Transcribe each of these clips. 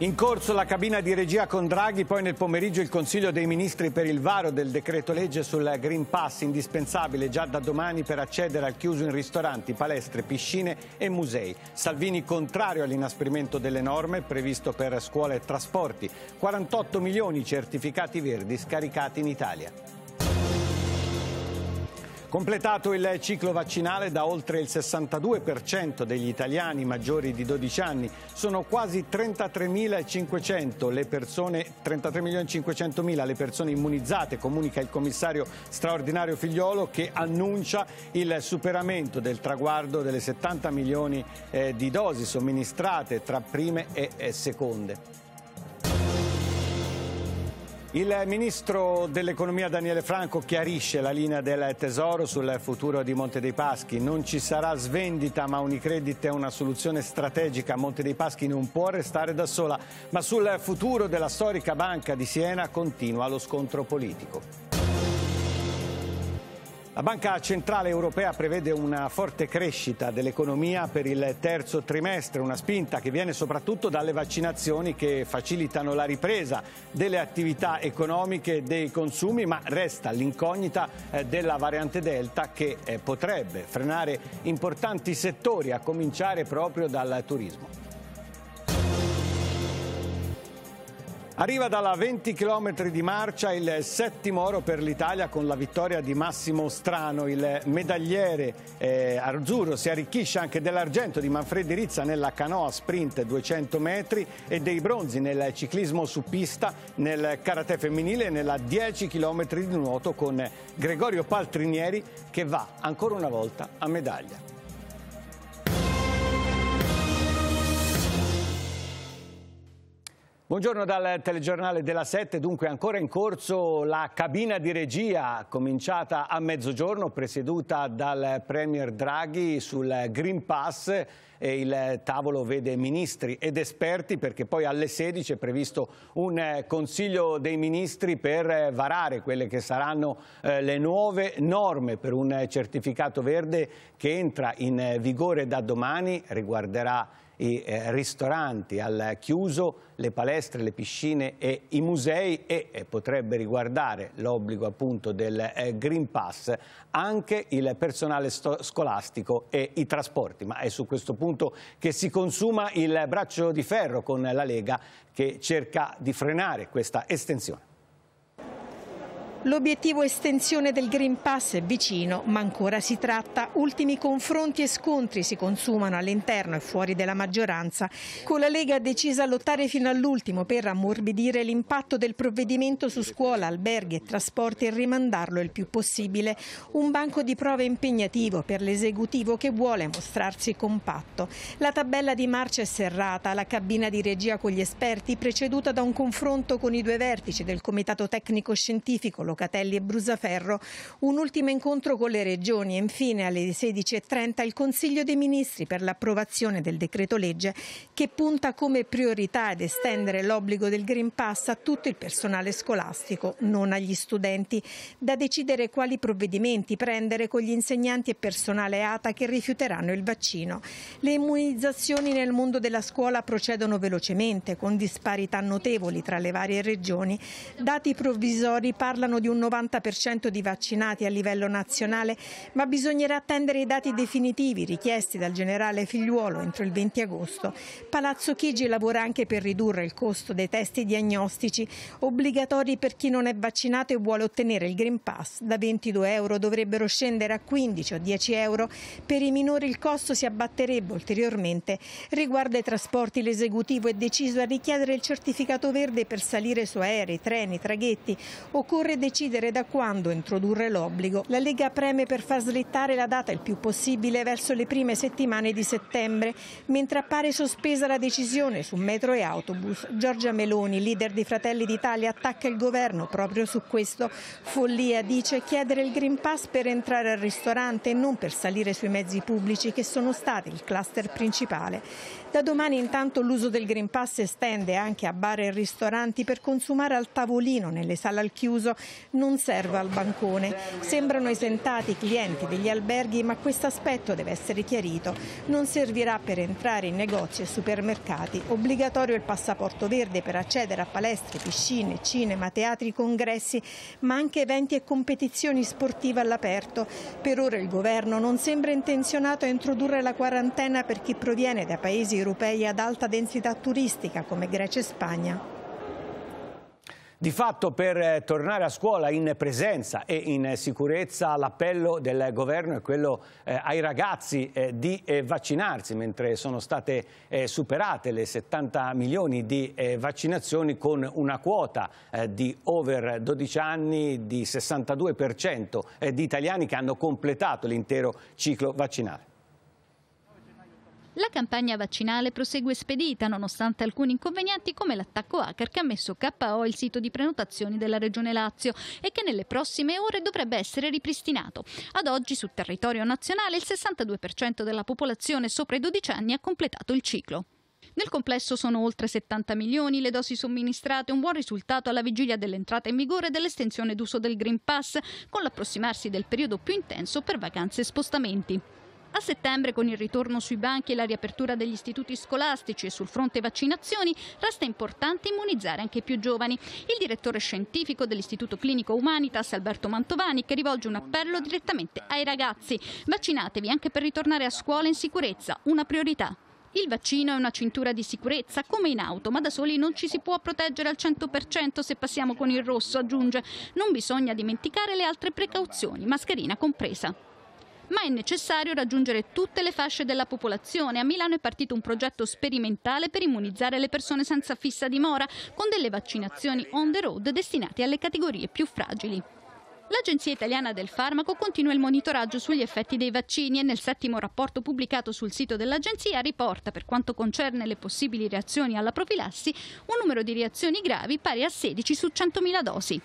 In corso la cabina di regia con Draghi, poi nel pomeriggio il Consiglio dei Ministri per il varo del decreto legge sul Green Pass, indispensabile già da domani per accedere al chiuso in ristoranti, palestre, piscine e musei. Salvini contrario all'inasprimento delle norme previsto per scuole e trasporti. 48 milioni certificati verdi scaricati in Italia. Completato il ciclo vaccinale da oltre il 62% degli italiani maggiori di 12 anni, sono quasi 33.500 le persone, 33 le persone immunizzate, comunica il commissario straordinario Figliolo che annuncia il superamento del traguardo delle 70 milioni eh, di dosi somministrate tra prime e seconde. Il ministro dell'economia Daniele Franco chiarisce la linea del Tesoro sul futuro di Monte dei Paschi. Non ci sarà svendita ma Unicredit è una soluzione strategica. Monte dei Paschi non può restare da sola ma sul futuro della storica banca di Siena continua lo scontro politico. La Banca Centrale Europea prevede una forte crescita dell'economia per il terzo trimestre, una spinta che viene soprattutto dalle vaccinazioni che facilitano la ripresa delle attività economiche e dei consumi, ma resta l'incognita eh, della variante Delta che eh, potrebbe frenare importanti settori, a cominciare proprio dal turismo. Arriva dalla 20 km di marcia il settimo oro per l'Italia con la vittoria di Massimo Strano. Il medagliere eh, azzurro si arricchisce anche dell'argento di Manfredi Rizza nella canoa sprint 200 metri e dei bronzi nel ciclismo su pista, nel karate femminile e nella 10 km di nuoto con Gregorio Paltrinieri che va ancora una volta a medaglia. Buongiorno dal telegiornale della 7, dunque ancora in corso la cabina di regia cominciata a mezzogiorno presieduta dal Premier Draghi sul Green Pass e il tavolo vede ministri ed esperti perché poi alle 16 è previsto un eh, consiglio dei ministri per eh, varare quelle che saranno eh, le nuove norme per un certificato verde che entra in vigore da domani, riguarderà i eh, ristoranti al chiuso, le palestre, le piscine e i musei e eh, potrebbe riguardare l'obbligo appunto del eh, Green Pass anche il personale scolastico e i trasporti, ma è su questo punto che si consuma il braccio di ferro con la Lega che cerca di frenare questa estensione. L'obiettivo estensione del Green Pass è vicino, ma ancora si tratta. Ultimi confronti e scontri si consumano all'interno e fuori della maggioranza. Con la Lega decisa a lottare fino all'ultimo per ammorbidire l'impatto del provvedimento su scuola, alberghi e trasporti e rimandarlo il più possibile. Un banco di prove impegnativo per l'esecutivo che vuole mostrarsi compatto. La tabella di marcia è serrata, la cabina di regia con gli esperti preceduta da un confronto con i due vertici del Comitato Tecnico Scientifico Catelli e Brusaferro, un ultimo incontro con le regioni e infine alle 16.30 il Consiglio dei Ministri per l'approvazione del decreto legge che punta come priorità ad estendere l'obbligo del Green Pass a tutto il personale scolastico, non agli studenti, da decidere quali provvedimenti prendere con gli insegnanti e personale ATA che rifiuteranno il vaccino. Le immunizzazioni nel mondo della scuola procedono velocemente, con disparità notevoli tra le varie regioni. Dati provvisori parlano parliamo di un 90% di vaccinati a livello nazionale, ma bisognerà attendere i dati definitivi richiesti dal generale Figliuolo entro il 20 agosto. Palazzo Chigi lavora anche per ridurre il costo dei test diagnostici obbligatori per chi non è vaccinato e vuole ottenere il Green Pass. Da 22 euro dovrebbero scendere a 15 o 10 euro. Per i minori il costo si abbatterebbe ulteriormente. Riguardo ai trasporti, l'esecutivo è deciso a richiedere il certificato verde per salire su aerei, treni, traghetti. Occorre decidere decidere da quando introdurre l'obbligo. La Lega preme per far slittare la data il più possibile verso le prime settimane di settembre, mentre appare sospesa la decisione su metro e autobus. Giorgia Meloni, leader di Fratelli d'Italia, attacca il governo proprio su questo. Follia dice chiedere il Green Pass per entrare al ristorante e non per salire sui mezzi pubblici che sono stati il cluster principale. Da domani intanto l'uso del Green Pass estende anche a bar e ristoranti per consumare al tavolino nelle sale al chiuso, non serve al bancone. Sembrano esentati i clienti degli alberghi, ma questo aspetto deve essere chiarito. Non servirà per entrare in negozi e supermercati, obbligatorio il passaporto verde per accedere a palestre, piscine, cinema, teatri, congressi, ma anche eventi e competizioni sportive all'aperto. Per ora il governo non sembra intenzionato a introdurre la quarantena per chi proviene da paesi europei ad alta densità turistica come Grecia e Spagna. Di fatto per eh, tornare a scuola in presenza e in sicurezza l'appello del governo è quello eh, ai ragazzi eh, di eh, vaccinarsi mentre sono state eh, superate le 70 milioni di eh, vaccinazioni con una quota di over 12 anni di 62% di italiani che hanno completato l'intero ciclo vaccinale. La campagna vaccinale prosegue spedita nonostante alcuni inconvenienti come l'attacco hacker che ha messo KO il sito di prenotazioni della Regione Lazio e che nelle prossime ore dovrebbe essere ripristinato. Ad oggi sul territorio nazionale il 62% della popolazione sopra i 12 anni ha completato il ciclo. Nel complesso sono oltre 70 milioni le dosi somministrate, un buon risultato alla vigilia dell'entrata in vigore dell'estensione d'uso del Green Pass, con l'approssimarsi del periodo più intenso per vacanze e spostamenti. A settembre, con il ritorno sui banchi e la riapertura degli istituti scolastici e sul fronte vaccinazioni, resta importante immunizzare anche i più giovani. Il direttore scientifico dell'Istituto Clinico Humanitas, Alberto Mantovani, che rivolge un appello direttamente ai ragazzi. Vaccinatevi anche per ritornare a scuola in sicurezza, una priorità. Il vaccino è una cintura di sicurezza, come in auto, ma da soli non ci si può proteggere al 100% se passiamo con il rosso, aggiunge. Non bisogna dimenticare le altre precauzioni, mascherina compresa ma è necessario raggiungere tutte le fasce della popolazione. A Milano è partito un progetto sperimentale per immunizzare le persone senza fissa dimora, con delle vaccinazioni on the road destinate alle categorie più fragili. L'Agenzia Italiana del Farmaco continua il monitoraggio sugli effetti dei vaccini e nel settimo rapporto pubblicato sul sito dell'Agenzia riporta, per quanto concerne le possibili reazioni alla profilassi, un numero di reazioni gravi pari a 16 su 100.000 dosi.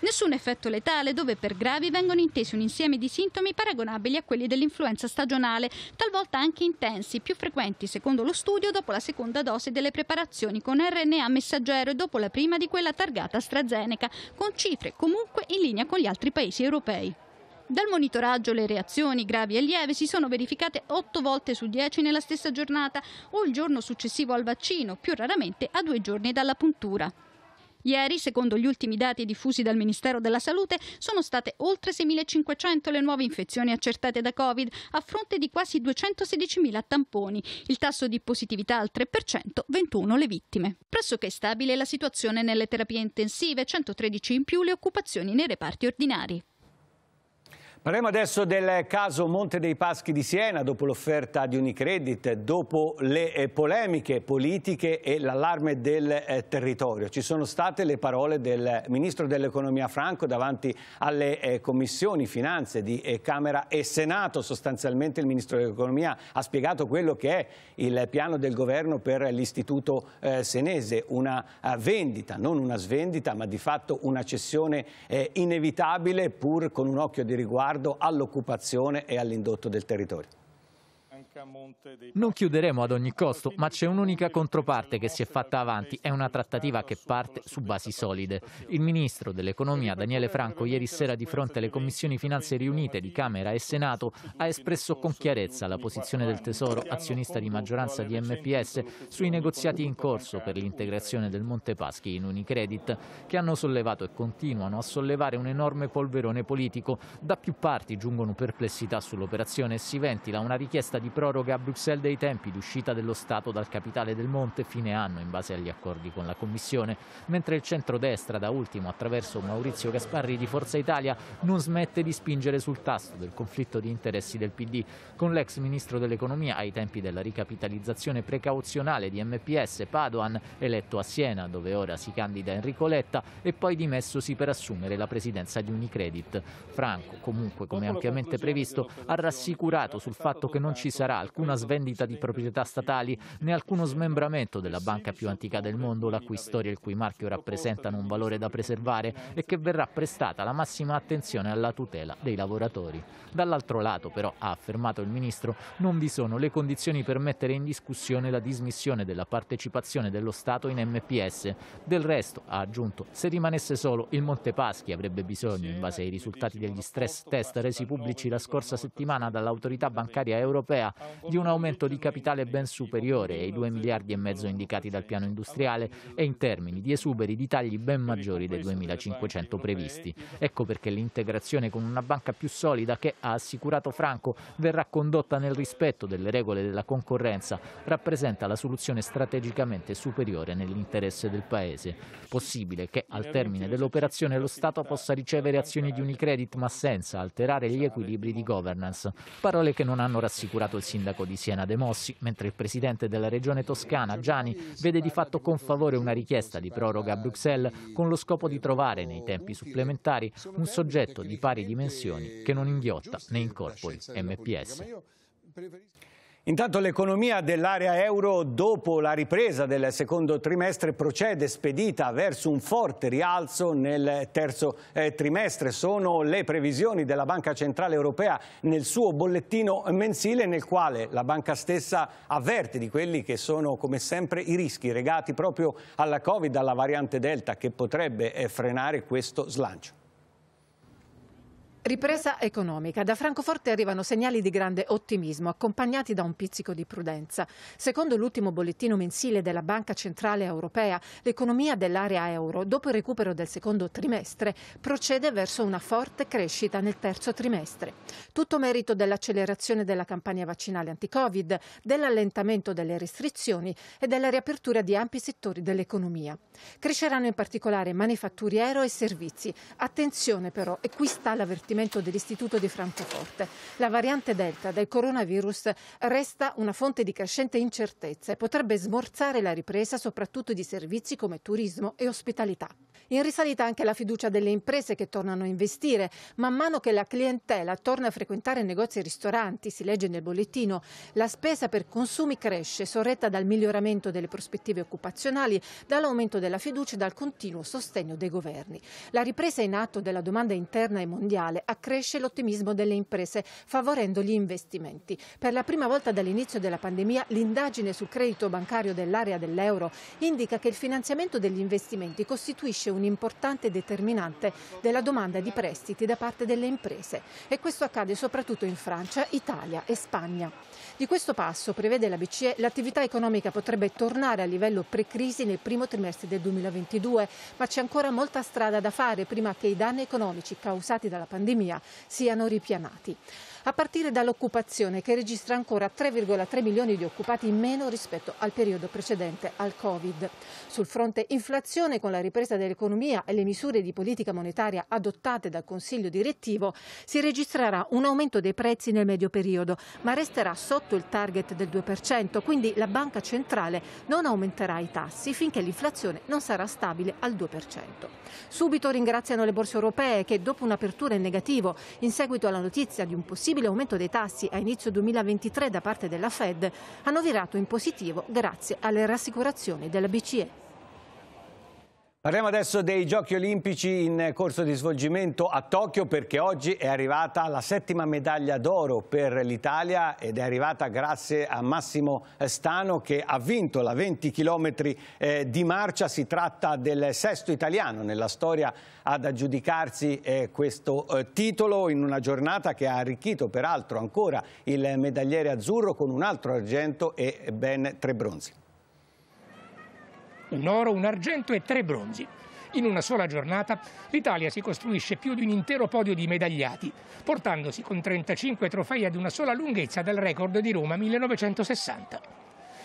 Nessun effetto letale dove per gravi vengono intesi un insieme di sintomi paragonabili a quelli dell'influenza stagionale, talvolta anche intensi, più frequenti secondo lo studio dopo la seconda dose delle preparazioni con RNA messaggero e dopo la prima di quella targata AstraZeneca, con cifre comunque in linea con gli altri paesi europei. Dal monitoraggio le reazioni gravi e lieve si sono verificate 8 volte su 10 nella stessa giornata o il giorno successivo al vaccino, più raramente a due giorni dalla puntura. Ieri, secondo gli ultimi dati diffusi dal Ministero della Salute, sono state oltre 6.500 le nuove infezioni accertate da Covid, a fronte di quasi 216.000 tamponi. Il tasso di positività al 3%, 21 le vittime. Pressoché stabile la situazione nelle terapie intensive, 113 in più le occupazioni nei reparti ordinari. Parliamo adesso del caso Monte dei Paschi di Siena, dopo l'offerta di Unicredit, dopo le eh, polemiche politiche e l'allarme del eh, territorio. Ci sono state le parole del Ministro dell'Economia Franco davanti alle eh, commissioni finanze di Camera e Senato. Sostanzialmente il Ministro dell'Economia ha spiegato quello che è il piano del governo per l'Istituto Senese, una vendita, non una svendita, ma di fatto una cessione inevitabile pur con un occhio di riguardo riguardo all'occupazione e all'indotto del territorio. Non chiuderemo ad ogni costo, ma c'è un'unica controparte che si è fatta avanti, è una trattativa che parte su basi solide. Il ministro dell'Economia Daniele Franco ieri sera di fronte alle commissioni finanze riunite di Camera e Senato ha espresso con chiarezza la posizione del Tesoro, azionista di maggioranza di MPS, sui negoziati in corso per l'integrazione del Monte Paschi in Unicredit, che hanno sollevato e continuano a sollevare un enorme polverone politico. Da più parti giungono perplessità sull'operazione e si ventila una richiesta di prova proroga a Bruxelles dei tempi d'uscita dello Stato dal capitale del Monte fine anno in base agli accordi con la Commissione, mentre il centrodestra, da ultimo attraverso Maurizio Gasparri di Forza Italia, non smette di spingere sul tasto del conflitto di interessi del PD, con l'ex ministro dell'Economia ai tempi della ricapitalizzazione precauzionale di MPS Padoan, eletto a Siena, dove ora si candida Enrico Letta, e poi dimessosi per assumere la presidenza di Unicredit. Franco, comunque, come ampiamente previsto, ha rassicurato sul fatto che non ci sarà sarà alcuna svendita di proprietà statali né alcuno smembramento della banca più antica del mondo, la cui storia e il cui marchio rappresentano un valore da preservare e che verrà prestata la massima attenzione alla tutela dei lavoratori. Dall'altro lato, però, ha affermato il ministro, non vi sono le condizioni per mettere in discussione la dismissione della partecipazione dello Stato in MPS. Del resto, ha aggiunto, se rimanesse solo il Montepaschi avrebbe bisogno, in base ai risultati degli stress test resi pubblici la scorsa settimana dall'autorità bancaria europea, di un aumento di capitale ben superiore ai 2 miliardi e mezzo indicati dal piano industriale e in termini di esuberi di tagli ben maggiori dei 2.500 previsti. Ecco perché l'integrazione con una banca più solida che, ha assicurato Franco, verrà condotta nel rispetto delle regole della concorrenza, rappresenta la soluzione strategicamente superiore nell'interesse del Paese. Possibile che al termine dell'operazione lo Stato possa ricevere azioni di Unicredit ma senza alterare gli equilibri di governance, parole che non hanno rassicurato il sindaco di Siena De Mossi, mentre il presidente della regione toscana Gianni vede di fatto con favore una richiesta di proroga a Bruxelles con lo scopo di trovare nei tempi supplementari un soggetto di pari dimensioni che non inghiotta né incorpori MPS. Intanto l'economia dell'area euro dopo la ripresa del secondo trimestre procede spedita verso un forte rialzo nel terzo eh, trimestre. Sono le previsioni della Banca Centrale Europea nel suo bollettino mensile nel quale la banca stessa avverte di quelli che sono come sempre i rischi legati proprio alla Covid, alla variante Delta che potrebbe eh, frenare questo slancio. Ripresa economica. Da Francoforte arrivano segnali di grande ottimismo, accompagnati da un pizzico di prudenza. Secondo l'ultimo bollettino mensile della Banca Centrale Europea, l'economia dell'area euro, dopo il recupero del secondo trimestre, procede verso una forte crescita nel terzo trimestre. Tutto merito dell'accelerazione della campagna vaccinale anti-Covid, dell'allentamento delle restrizioni e della riapertura di ampi settori dell'economia. Cresceranno in particolare manifatturiero e servizi. Attenzione però, e qui sta l'avvertimento stabilimento dell'Istituto di Francoforte. La variante Delta del coronavirus resta una fonte di crescente incertezza e potrebbe smorzare la ripresa soprattutto di servizi come turismo e ospitalità. In risalita anche la fiducia delle imprese che tornano a investire. Man mano che la clientela torna a frequentare negozi e ristoranti, si legge nel bollettino, la spesa per consumi cresce, sorretta dal miglioramento delle prospettive occupazionali, dall'aumento della fiducia e dal continuo sostegno dei governi. La ripresa in atto della domanda interna e mondiale accresce l'ottimismo delle imprese, favorendo gli investimenti. Per la prima volta dall'inizio della pandemia, l'indagine sul credito bancario dell'area dell'euro indica che il finanziamento degli investimenti costituisce un un importante determinante della domanda di prestiti da parte delle imprese e questo accade soprattutto in Francia, Italia e Spagna. Di questo passo, prevede la BCE, l'attività economica potrebbe tornare a livello pre-crisi nel primo trimestre del 2022, ma c'è ancora molta strada da fare prima che i danni economici causati dalla pandemia siano ripianati a partire dall'occupazione che registra ancora 3,3 milioni di occupati in meno rispetto al periodo precedente al Covid. Sul fronte inflazione, con la ripresa dell'economia e le misure di politica monetaria adottate dal Consiglio direttivo, si registrerà un aumento dei prezzi nel medio periodo, ma resterà sotto il target del 2%, quindi la Banca Centrale non aumenterà i tassi finché l'inflazione non sarà stabile al 2%. Subito ringraziano le borse europee che, dopo un'apertura in negativo in seguito alla notizia di un possibile possibile aumento dei tassi a inizio 2023 da parte della Fed hanno virato in positivo grazie alle rassicurazioni della BCE. Parliamo adesso dei giochi olimpici in corso di svolgimento a Tokyo perché oggi è arrivata la settima medaglia d'oro per l'Italia ed è arrivata grazie a Massimo Stano che ha vinto la 20 km eh, di marcia. Si tratta del sesto italiano nella storia ad aggiudicarsi eh, questo eh, titolo in una giornata che ha arricchito peraltro ancora il medagliere azzurro con un altro argento e ben tre bronzi un oro, un argento e tre bronzi. In una sola giornata l'Italia si costruisce più di un intero podio di medagliati, portandosi con 35 trofei ad una sola lunghezza dal record di Roma 1960.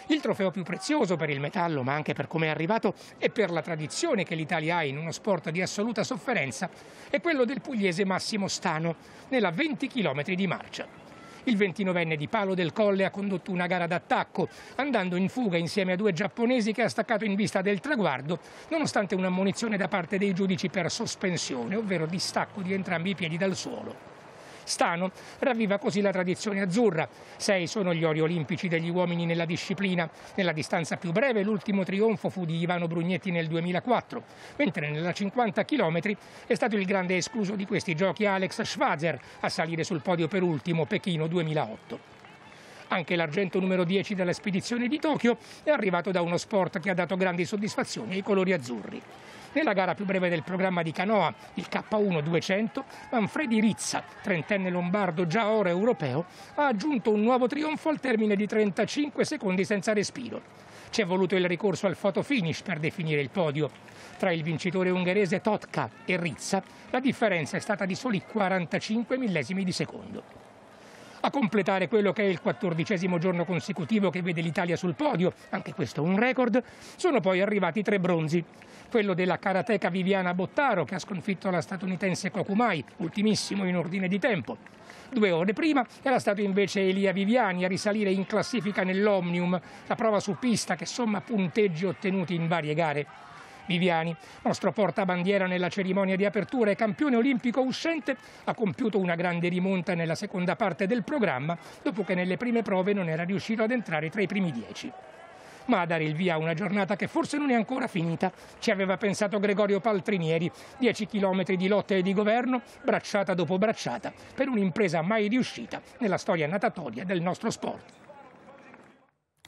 Il trofeo più prezioso per il metallo, ma anche per come è arrivato e per la tradizione che l'Italia ha in uno sport di assoluta sofferenza, è quello del pugliese Massimo Stano, nella 20 km di marcia. Il 29enne di Palo del Colle ha condotto una gara d'attacco, andando in fuga insieme a due giapponesi che ha staccato in vista del traguardo, nonostante un'ammonizione da parte dei giudici per sospensione, ovvero distacco di entrambi i piedi dal suolo. Stano ravviva così la tradizione azzurra. Sei sono gli ori olimpici degli uomini nella disciplina. Nella distanza più breve l'ultimo trionfo fu di Ivano Brugnetti nel 2004, mentre nella 50 km è stato il grande escluso di questi giochi Alex Schwazer a salire sul podio per ultimo Pechino 2008. Anche l'argento numero 10 della spedizione di Tokyo è arrivato da uno sport che ha dato grandi soddisfazioni ai colori azzurri. Nella gara più breve del programma di canoa, il K1 200, Manfredi Rizza, trentenne lombardo già ora europeo, ha aggiunto un nuovo trionfo al termine di 35 secondi senza respiro. Ci è voluto il ricorso al photo finish per definire il podio. Tra il vincitore ungherese Totka e Rizza la differenza è stata di soli 45 millesimi di secondo a completare quello che è il quattordicesimo giorno consecutivo che vede l'Italia sul podio, anche questo un record, sono poi arrivati tre bronzi. Quello della karateca Viviana Bottaro che ha sconfitto la statunitense Kokumai, ultimissimo in ordine di tempo. Due ore prima era stato invece Elia Viviani a risalire in classifica nell'Omnium, la prova su pista che somma punteggi ottenuti in varie gare. Viviani. Nostro portabandiera nella cerimonia di apertura e campione olimpico uscente ha compiuto una grande rimonta nella seconda parte del programma dopo che nelle prime prove non era riuscito ad entrare tra i primi dieci ma a dare il via a una giornata che forse non è ancora finita. Ci aveva pensato Gregorio Paltrinieri, Dieci chilometri di lotte e di governo, bracciata dopo bracciata, per un'impresa mai riuscita nella storia natatoria del nostro sport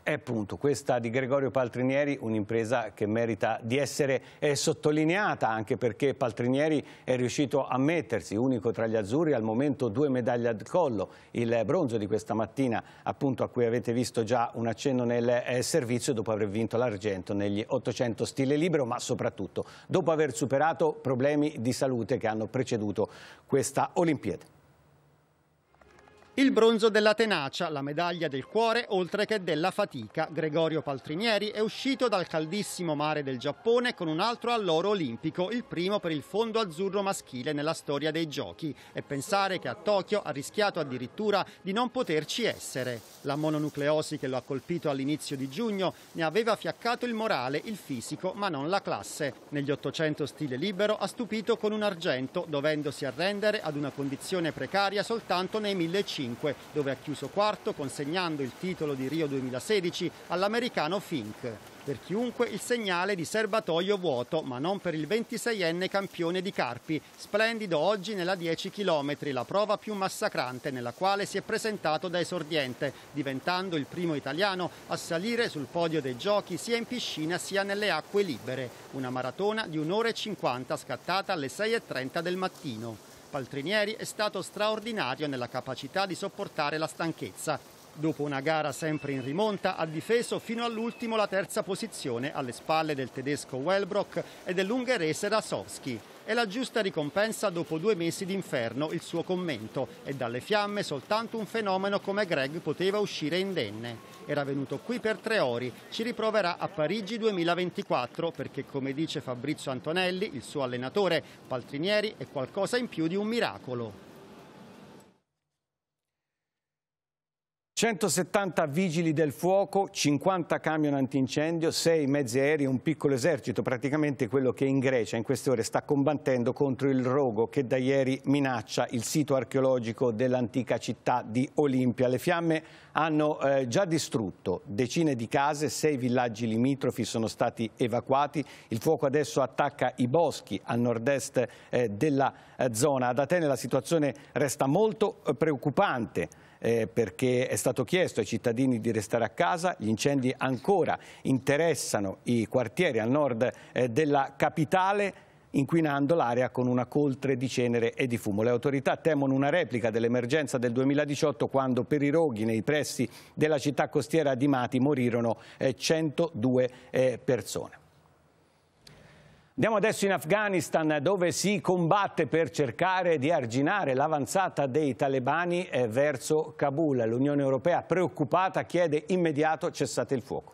è appunto questa di Gregorio Paltrinieri, un'impresa che merita di essere eh, sottolineata anche perché Paltrinieri è riuscito a mettersi unico tra gli azzurri al momento due medaglie al collo, il bronzo di questa mattina appunto a cui avete visto già un accenno nel eh, servizio dopo aver vinto l'argento negli 800 stile libero ma soprattutto dopo aver superato problemi di salute che hanno preceduto questa Olimpiade. Il bronzo della tenacia, la medaglia del cuore, oltre che della fatica. Gregorio Paltrinieri è uscito dal caldissimo mare del Giappone con un altro alloro olimpico, il primo per il fondo azzurro maschile nella storia dei giochi. E pensare che a Tokyo ha rischiato addirittura di non poterci essere. La mononucleosi che lo ha colpito all'inizio di giugno ne aveva fiaccato il morale, il fisico, ma non la classe. Negli 800 stile libero ha stupito con un argento, dovendosi arrendere ad una condizione precaria soltanto nei 1500 2005, dove ha chiuso quarto consegnando il titolo di Rio 2016 all'americano Fink. Per chiunque il segnale di serbatoio vuoto, ma non per il 26enne campione di Carpi, splendido oggi nella 10 km, la prova più massacrante nella quale si è presentato da esordiente, diventando il primo italiano a salire sul podio dei giochi sia in piscina sia nelle acque libere. Una maratona di 1 ora e 50 scattata alle 6.30 del mattino. Paltrinieri è stato straordinario nella capacità di sopportare la stanchezza. Dopo una gara sempre in rimonta, ha difeso fino all'ultimo la terza posizione alle spalle del tedesco Welbrock e dell'ungherese Rasowski è la giusta ricompensa dopo due mesi d'inferno il suo commento, e dalle fiamme soltanto un fenomeno come Greg poteva uscire indenne. Era venuto qui per tre ore, ci riproverà a Parigi 2024 perché come dice Fabrizio Antonelli, il suo allenatore, Paltrinieri è qualcosa in più di un miracolo. 170 vigili del fuoco, 50 camion antincendio, 6 mezzi aerei, un piccolo esercito, praticamente quello che in Grecia in queste ore sta combattendo contro il rogo che da ieri minaccia il sito archeologico dell'antica città di Olimpia. Le fiamme hanno eh, già distrutto decine di case, 6 villaggi limitrofi sono stati evacuati, il fuoco adesso attacca i boschi a nord-est eh, della eh, zona. Ad Atene la situazione resta molto eh, preoccupante eh, perché è stato chiesto ai cittadini di restare a casa, gli incendi ancora interessano i quartieri al nord eh, della capitale inquinando l'area con una coltre di cenere e di fumo. Le autorità temono una replica dell'emergenza del 2018 quando per i roghi nei pressi della città costiera di Mati morirono 102 eh, eh, persone. Andiamo adesso in Afghanistan dove si combatte per cercare di arginare l'avanzata dei talebani eh, verso Kabul. L'Unione Europea preoccupata chiede immediato cessate il fuoco.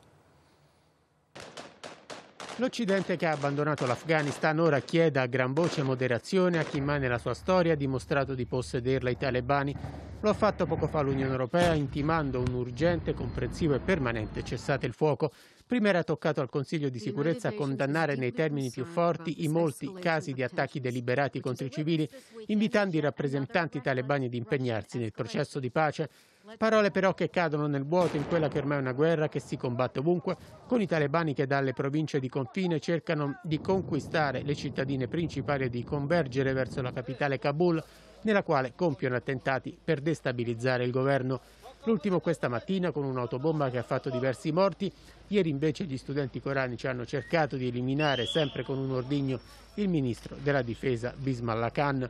L'Occidente che ha abbandonato l'Afghanistan ora chiede a gran voce moderazione a chi mai nella sua storia ha dimostrato di possederla i talebani. Lo ha fatto poco fa l'Unione Europea intimando un urgente, comprensivo e permanente cessate il fuoco. Prima era toccato al Consiglio di sicurezza condannare nei termini più forti i molti casi di attacchi deliberati contro i civili, invitando i rappresentanti talebani ad impegnarsi nel processo di pace. Parole però che cadono nel vuoto in quella che ormai è una guerra che si combatte ovunque, con i talebani che dalle province di confine cercano di conquistare le cittadine principali e di convergere verso la capitale Kabul, nella quale compiono attentati per destabilizzare il governo l'ultimo questa mattina con un'autobomba che ha fatto diversi morti. Ieri invece gli studenti coranici hanno cercato di eliminare sempre con un ordigno il ministro della difesa Bismillah Khan.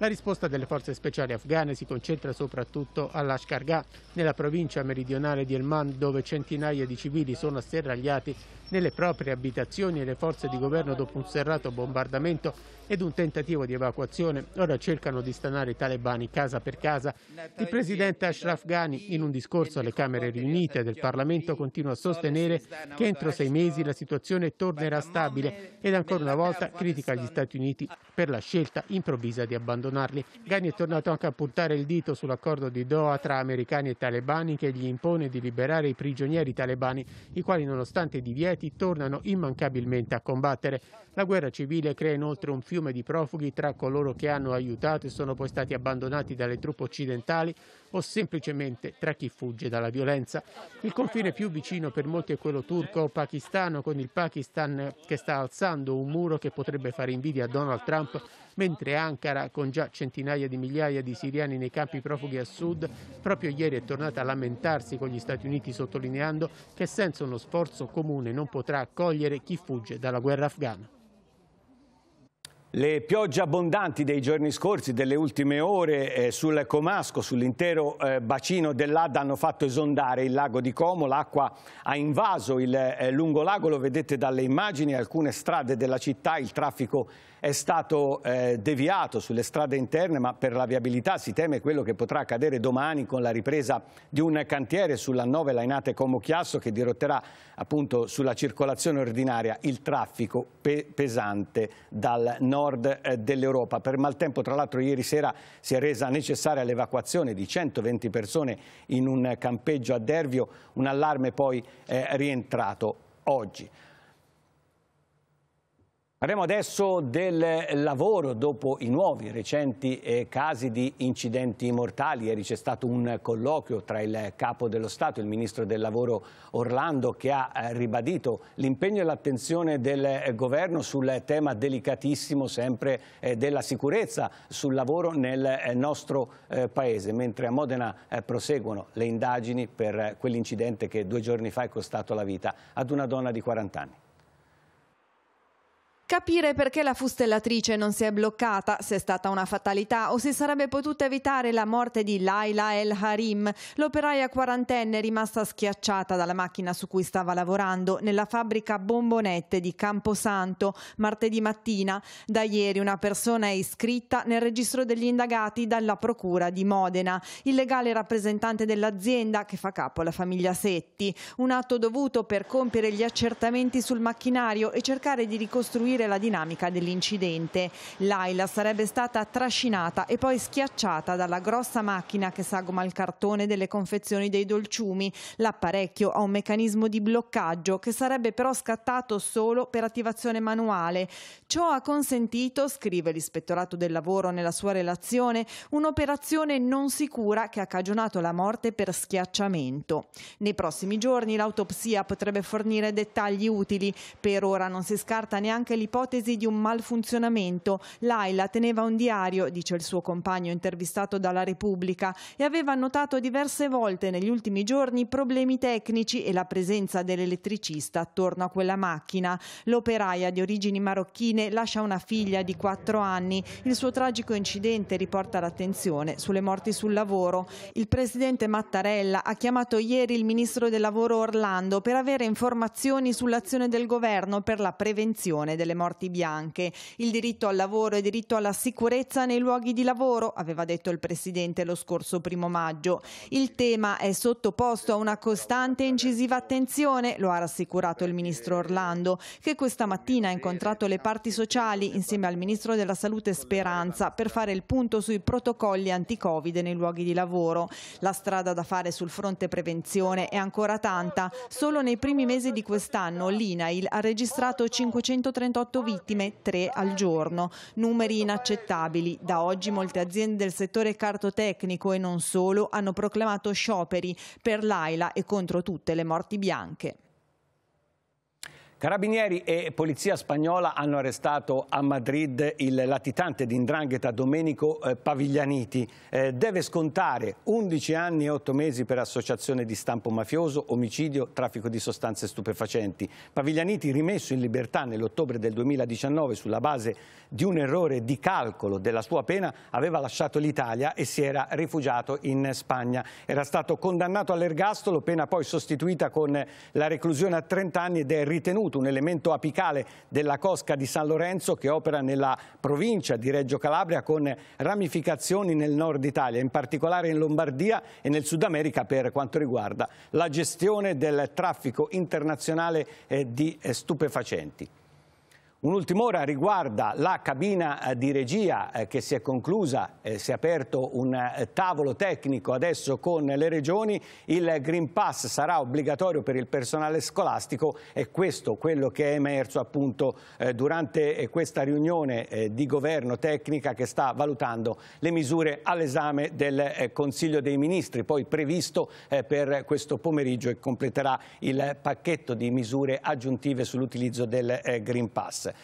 La risposta delle forze speciali afghane si concentra soprattutto all'Ashkargah, nella provincia meridionale di Elman, dove centinaia di civili sono asserragliati nelle proprie abitazioni e le forze di governo, dopo un serrato bombardamento ed un tentativo di evacuazione, ora cercano di stanare i talebani casa per casa. Il presidente Ashraf Ghani, in un discorso alle Camere riunite del Parlamento, continua a sostenere che entro sei mesi la situazione tornerà stabile ed ancora una volta critica gli Stati Uniti per la scelta improvvisa di abbandonare abbandonarli. Ghani è tornato anche a puntare il dito sull'accordo di Doha tra americani e talebani che gli impone di liberare i prigionieri talebani, i quali nonostante i divieti tornano immancabilmente a combattere. La guerra civile crea inoltre un fiume di profughi tra coloro che hanno aiutato e sono poi stati abbandonati dalle truppe occidentali o semplicemente tra chi fugge dalla violenza. Il confine più vicino per molti è quello turco o pakistano, con il Pakistan che sta alzando un muro che potrebbe fare invidia a Donald Trump mentre Ankara, con già centinaia di migliaia di siriani nei campi profughi a sud, proprio ieri è tornata a lamentarsi con gli Stati Uniti sottolineando che senza uno sforzo comune non potrà accogliere chi fugge dalla guerra afghana. Le piogge abbondanti dei giorni scorsi, delle ultime ore eh, sul Comasco, sull'intero eh, bacino dell'Adda hanno fatto esondare il lago di Como, l'acqua ha invaso il eh, lungo lago, lo vedete dalle immagini, alcune strade della città, il traffico è stato eh, deviato sulle strade interne, ma per la viabilità si teme quello che potrà accadere domani con la ripresa di un cantiere sulla 9 Lainate Como Chiasso che dirotterà appunto sulla circolazione ordinaria il traffico pe pesante dal nord eh, dell'Europa. Per maltempo, tra l'altro, ieri sera si è resa necessaria l'evacuazione di 120 persone in un campeggio a Dervio, un allarme poi eh, rientrato oggi. Parliamo adesso del lavoro dopo i nuovi recenti eh, casi di incidenti mortali. Ieri c'è stato un colloquio tra il capo dello Stato e il ministro del lavoro Orlando che ha eh, ribadito l'impegno e l'attenzione del eh, governo sul tema delicatissimo sempre della sicurezza sul lavoro nel nostro paese. Mentre a Modena proseguono le indagini per quell'incidente che due giorni fa è costato la vita ad una donna di 40 anni. Capire perché la fustellatrice non si è bloccata, se è stata una fatalità o se sarebbe potuta evitare la morte di Laila El Harim, l'operaia quarantenne rimasta schiacciata dalla macchina su cui stava lavorando nella fabbrica Bombonette di Camposanto martedì mattina. Da ieri una persona è iscritta nel registro degli indagati dalla Procura di Modena, il legale rappresentante dell'azienda che fa capo alla famiglia Setti. Un atto dovuto per compiere gli accertamenti sul macchinario e cercare di ricostruire ricostruire la dinamica dell'incidente. Laila sarebbe stata trascinata e poi schiacciata dalla grossa macchina che sagoma il cartone delle confezioni dei dolciumi. L'apparecchio ha un meccanismo di bloccaggio che sarebbe però scattato solo per attivazione manuale. Ciò ha consentito, scrive l'ispettorato del lavoro nella sua relazione, un'operazione non sicura che ha cagionato la morte per schiacciamento. Nei prossimi giorni l'autopsia potrebbe fornire dettagli utili. Per ora non si scarta neanche l'ipotesi ipotesi di un malfunzionamento. Laila teneva un diario, dice il suo compagno intervistato dalla Repubblica, e aveva notato diverse volte negli ultimi giorni problemi tecnici e la presenza dell'elettricista attorno a quella macchina. L'operaia di origini marocchine lascia una figlia di 4 anni. Il suo tragico incidente riporta l'attenzione sulle morti sul lavoro. Il presidente Mattarella ha chiamato ieri il ministro del lavoro Orlando per avere informazioni sull'azione del governo per la prevenzione delle morti morti bianche. Il diritto al lavoro e diritto alla sicurezza nei luoghi di lavoro, aveva detto il Presidente lo scorso primo maggio. Il tema è sottoposto a una costante e incisiva attenzione, lo ha rassicurato il Ministro Orlando, che questa mattina ha incontrato le parti sociali insieme al Ministro della Salute Speranza per fare il punto sui protocolli anti-Covid nei luoghi di lavoro. La strada da fare sul fronte prevenzione è ancora tanta. Solo nei primi mesi di quest'anno l'INAIL ha registrato 538 8 vittime, 3 al giorno. Numeri inaccettabili. Da oggi molte aziende del settore cartotecnico e non solo hanno proclamato scioperi per Laila e contro tutte le morti bianche. Carabinieri e polizia spagnola hanno arrestato a Madrid il latitante di Indrangheta Domenico eh, Paviglianiti. Eh, deve scontare 11 anni e 8 mesi per associazione di stampo mafioso, omicidio, traffico di sostanze stupefacenti. Paviglianiti rimesso in libertà nell'ottobre del 2019 sulla base di un errore di calcolo della sua pena aveva lasciato l'Italia e si era rifugiato in Spagna. Era stato condannato all'ergastolo, pena poi sostituita con la reclusione a 30 anni ed è ritenuto Saputo, un elemento apicale della Cosca di San Lorenzo che opera nella provincia di Reggio Calabria con ramificazioni nel nord Italia, in particolare in Lombardia e nel Sud America per quanto riguarda la gestione del traffico internazionale eh, di eh, stupefacenti. Un'ultima ora riguarda la cabina eh, di regia eh, che si è conclusa, eh, si è aperto un tavolo tecnico adesso con le regioni, il Green Pass sarà obbligatorio per il personale scolastico e questo quello che è emerso appunto durante questa riunione di governo tecnica che sta valutando le misure all'esame del Consiglio dei Ministri, poi previsto per questo pomeriggio e completerà il pacchetto di misure aggiuntive sull'utilizzo del Green Pass. Champions.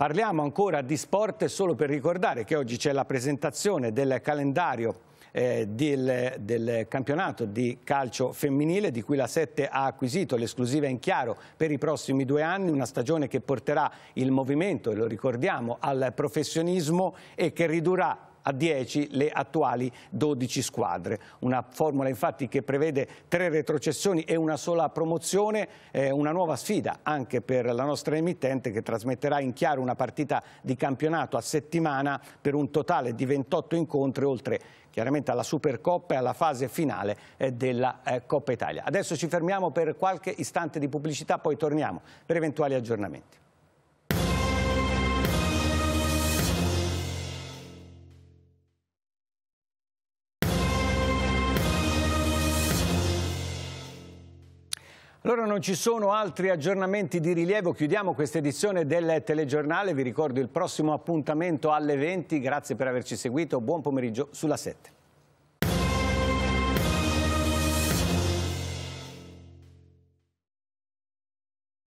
Parliamo ancora di sport solo per ricordare che oggi c'è la presentazione del calendario eh, del, del, campionato di calcio femminile di cui la 7 ha acquisito l'esclusiva in chiaro per i prossimi due anni, una stagione che porterà il movimento, e lo ricordiamo, al professionismo e che ridurrà a 10 le attuali 12 squadre. Una formula infatti che prevede tre retrocessioni e una sola promozione, eh, una nuova sfida anche per la nostra emittente che trasmetterà in chiaro una partita di campionato a settimana per un totale di 28 incontri oltre chiaramente alla Supercoppa e alla fase finale eh, della eh, Coppa Italia. Adesso ci fermiamo per qualche istante di pubblicità, poi torniamo per eventuali aggiornamenti. Allora non ci sono altri aggiornamenti di rilievo, chiudiamo questa edizione del telegiornale, vi ricordo il prossimo appuntamento alle 20, grazie per averci seguito, buon pomeriggio sulla 7.